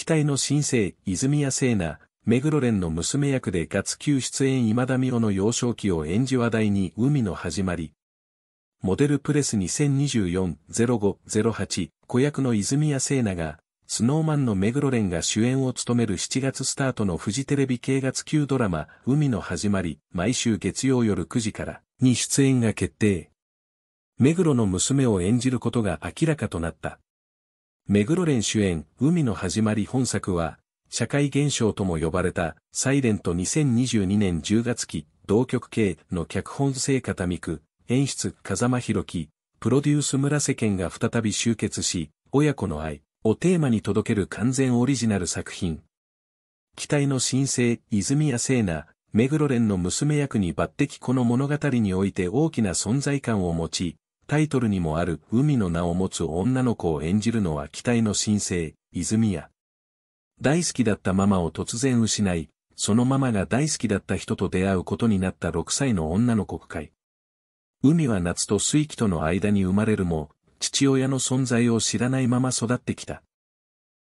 期待の新生、泉谷聖奈、目黒蓮の娘役で月級出演今田美桜の幼少期を演じ話題に海の始まり。モデルプレス2024-05-08子役の泉谷聖奈が、スノーマンの目黒蓮が主演を務める7月スタートのフジテレビ系月級ドラマ、海の始まり、毎週月曜夜9時からに出演が決定。目黒の娘を演じることが明らかとなった。目黒蓮主演、海の始まり本作は、社会現象とも呼ばれた、サイレント2022年10月期、同局系の脚本生片美区演出風間博樹、プロデュース村世間が再び集結し、親子の愛をテーマに届ける完全オリジナル作品。期待の新生、泉谷聖奈、目黒蓮の娘役に抜擢この物語において大きな存在感を持ち、タイトルにもある海の名を持つ女の子を演じるのは期待の新星、泉谷。大好きだったママを突然失い、そのママが大好きだった人と出会うことになった6歳の女の子会。海は夏と水気との間に生まれるも、父親の存在を知らないまま育ってきた。